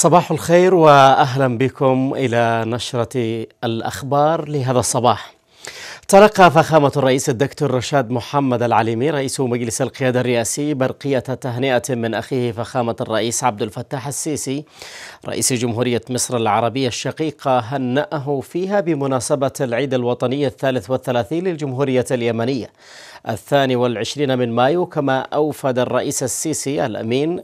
صباح الخير واهلا بكم الى نشره الاخبار لهذا الصباح. تلقى فخامة الرئيس الدكتور رشاد محمد العليمي رئيس مجلس القيادة الرئاسي برقية تهنئة من أخيه فخامة الرئيس عبد الفتاح السيسي رئيس جمهورية مصر العربية الشقيقة هنأه فيها بمناسبة العيد الوطني الثالث والثلاثين للجمهورية اليمنية الثاني والعشرين من مايو كما أوفد الرئيس السيسي الأمين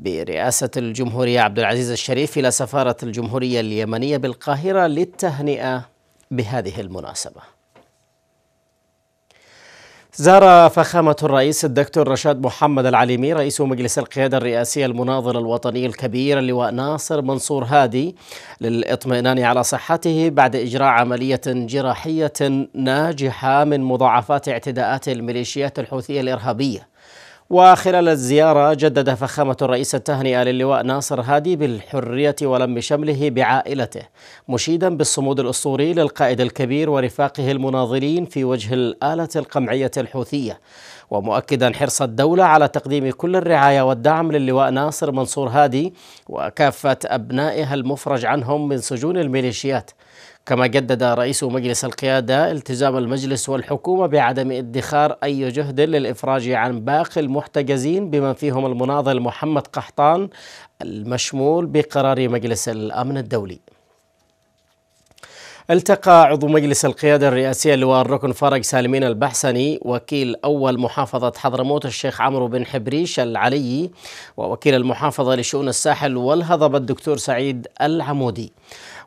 برئاسة الجمهورية عبد العزيز الشريف إلى سفارة الجمهورية اليمنية بالقاهرة للتهنئة بهذه المناسبة. زار فخامة الرئيس الدكتور رشاد محمد العليمي رئيس مجلس القيادة الرئاسية المناظر الوطني الكبير اللواء ناصر منصور هادي للإطمئنان على صحته بعد إجراء عملية جراحية ناجحة من مضاعفات اعتداءات الميليشيات الحوثية الإرهابية وخلال الزيارة جدد فخامة الرئيس التهنئة للواء ناصر هادي بالحرية ولم شمله بعائلته مشيدا بالصمود الأسطوري للقائد الكبير ورفاقه المناضلين في وجه الآلة القمعية الحوثية ومؤكدا حرص الدولة على تقديم كل الرعاية والدعم للواء ناصر منصور هادي وكافة أبنائها المفرج عنهم من سجون الميليشيات كما جدد رئيس مجلس القيادة التزام المجلس والحكومة بعدم ادخار أي جهد للإفراج عن باقي المحتجزين بمن فيهم المناضل محمد قحطان المشمول بقرار مجلس الأمن الدولي التقى عضو مجلس القيادة الرئاسية اللواء الركن فرج سالمين البحسني وكيل أول محافظة حضرموت الشيخ عمرو بن حبريش العلي ووكيل المحافظة لشؤون الساحل والهضبة الدكتور سعيد العمودي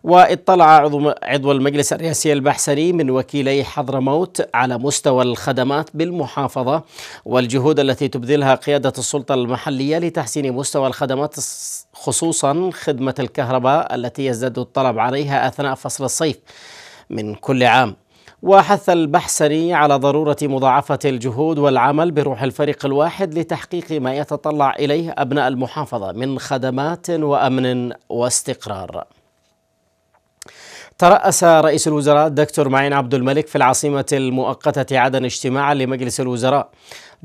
واطلع عضو, عضو المجلس الرئاسي البحسري من وكيلي حضرموت على مستوى الخدمات بالمحافظة والجهود التي تبذلها قيادة السلطة المحلية لتحسين مستوى الخدمات خصوصا خدمة الكهرباء التي يزداد الطلب عليها أثناء فصل الصيف من كل عام وحث البحسري على ضرورة مضاعفة الجهود والعمل بروح الفريق الواحد لتحقيق ما يتطلع إليه أبناء المحافظة من خدمات وأمن واستقرار ترأس رئيس الوزراء الدكتور معين عبد الملك في العاصمة المؤقتة عدن اجتماعا لمجلس الوزراء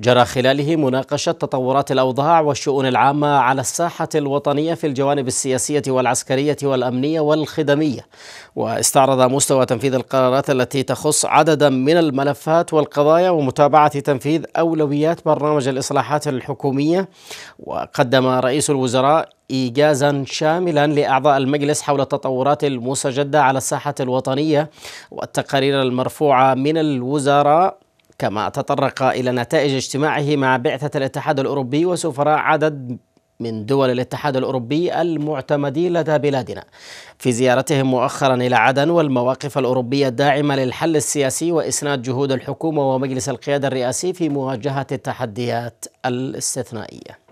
جرى خلاله مناقشة تطورات الأوضاع والشؤون العامة على الساحة الوطنية في الجوانب السياسية والعسكرية والأمنية والخدمية واستعرض مستوى تنفيذ القرارات التي تخص عددا من الملفات والقضايا ومتابعة تنفيذ أولويات برنامج الإصلاحات الحكومية وقدم رئيس الوزراء إيجازا شاملا لأعضاء المجلس حول التطورات المستجدة على الساحة الوطنية والتقارير المرفوعة من الوزراء كما تطرق إلى نتائج اجتماعه مع بعثة الاتحاد الأوروبي وسفراء عدد من دول الاتحاد الأوروبي المعتمدين لدى بلادنا في زيارتهم مؤخرا إلى عدن والمواقف الأوروبية الداعمة للحل السياسي وإسناد جهود الحكومة ومجلس القيادة الرئاسي في مواجهة التحديات الاستثنائية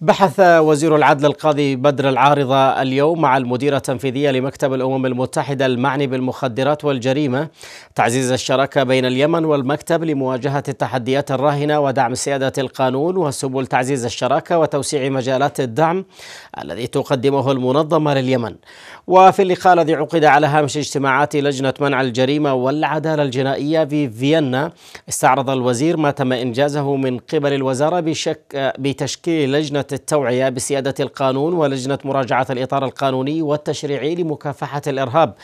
بحث وزير العدل القاضي بدر العارضة اليوم مع المديرة التنفيذية لمكتب الأمم المتحدة المعني بالمخدرات والجريمة تعزيز الشراكة بين اليمن والمكتب لمواجهة التحديات الراهنة ودعم سيادة القانون وسبل تعزيز الشراكة وتوسيع مجالات الدعم الذي تقدمه المنظمة لليمن وفي اللقاء الذي عقد على هامش اجتماعات لجنة منع الجريمة والعدالة الجنائية في فيينا استعرض الوزير ما تم إنجازه من قبل الوزارة بشك بتشكيل لجنة لجنة التوعية بسيادة القانون ولجنة مراجعة الإطار القانوني والتشريعي لمكافحة الإرهاب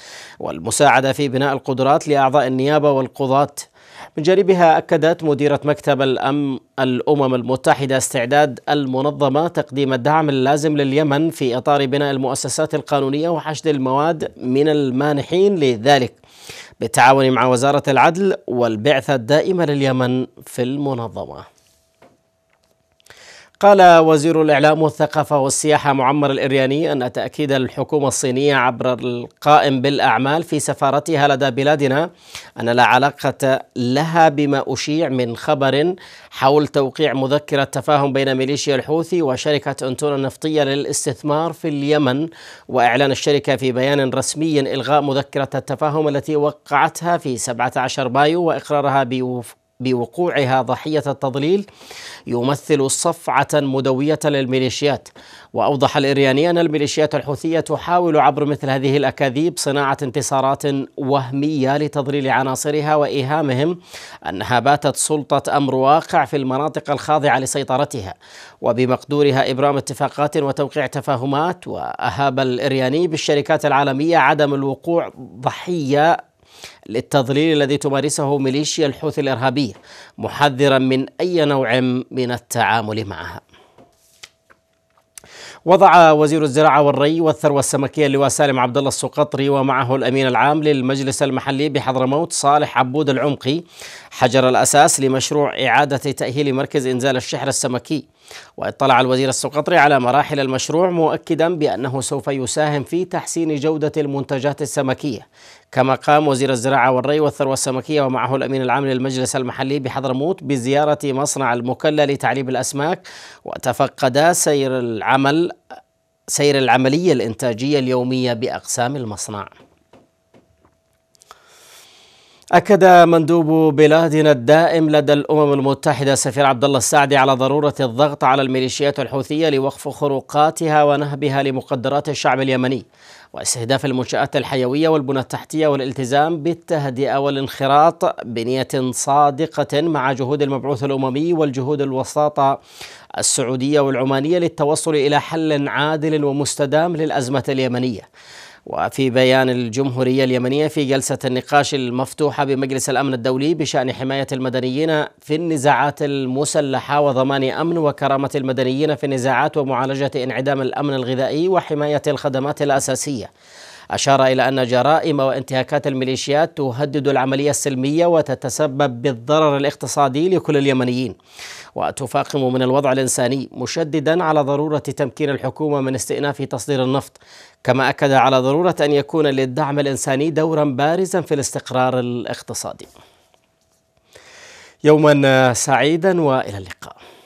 والمساعدة في بناء القدرات لأعضاء النيابة والقضاة من جانبها أكدت مديرة مكتب الأم الأمم المتحدة استعداد المنظمة تقديم الدعم اللازم لليمن في إطار بناء المؤسسات القانونية وحشد المواد من المانحين لذلك بالتعاون مع وزارة العدل والبعثة الدائمة لليمن في المنظمة قال وزير الإعلام والثقافة والسياحة معمر الإرياني أن تأكيد الحكومة الصينية عبر القائم بالأعمال في سفارتها لدى بلادنا أن لا علاقة لها بما أشيع من خبر حول توقيع مذكرة تفاهم بين ميليشيا الحوثي وشركة أنتون النفطية للاستثمار في اليمن وإعلان الشركة في بيان رسمي إلغاء مذكرة التفاهم التي وقعتها في 17 مايو وإقرارها بوفق بوقوعها ضحية التضليل يمثل صفعة مدوية للميليشيات وأوضح الإرياني أن الميليشيات الحوثية تحاول عبر مثل هذه الأكاذيب صناعة انتصارات وهمية لتضليل عناصرها وإيهامهم أنها باتت سلطة أمر واقع في المناطق الخاضعة لسيطرتها وبمقدورها إبرام اتفاقات وتوقيع تفاهمات وأهاب الإرياني بالشركات العالمية عدم الوقوع ضحية للتضليل الذي تمارسه ميليشيا الحوثي الارهابيه محذرا من اي نوع من التعامل معها. وضع وزير الزراعة والري والثروة السمكية اللواء سالم عبد الله السقطري ومعه الأمين العام للمجلس المحلي بحضرموت صالح عبود العمقي حجر الأساس لمشروع إعادة تأهيل مركز إنزال الشحر السمكي واطلع الوزير السقطري على مراحل المشروع مؤكدا بأنه سوف يساهم في تحسين جودة المنتجات السمكية كما قام وزير الزراعة والري والثروة السمكية ومعه الأمين العام للمجلس المحلي بحضرموت بزيارة مصنع المكلى لتعليب الأسماك وتفقدا سير العمل سير العملية الإنتاجية اليومية بأقسام المصنع أكد مندوب بلادنا الدائم لدى الأمم المتحدة السفير عبد الله السعدي على ضرورة الضغط على الميليشيات الحوثية لوقف خروقاتها ونهبها لمقدرات الشعب اليمني واستهداف المنشآت الحيوية والبنى التحتية والالتزام بالتهدئة والانخراط بنية صادقة مع جهود المبعوث الأممي والجهود الوساطة السعودية والعمانية للتوصل إلى حل عادل ومستدام للأزمة اليمنية وفي بيان الجمهورية اليمنية في جلسة النقاش المفتوحة بمجلس الأمن الدولي بشأن حماية المدنيين في النزاعات المسلحة وضمان أمن وكرامة المدنيين في النزاعات ومعالجة انعدام الأمن الغذائي وحماية الخدمات الأساسية أشار إلى أن جرائم وانتهاكات الميليشيات تهدد العملية السلمية وتتسبب بالضرر الاقتصادي لكل اليمنيين وتفاقم من الوضع الإنساني مشددا على ضرورة تمكين الحكومة من استئناف تصدير النفط كما أكد على ضرورة أن يكون للدعم الإنساني دورا بارزا في الاستقرار الاقتصادي يوما سعيدا والى اللقاء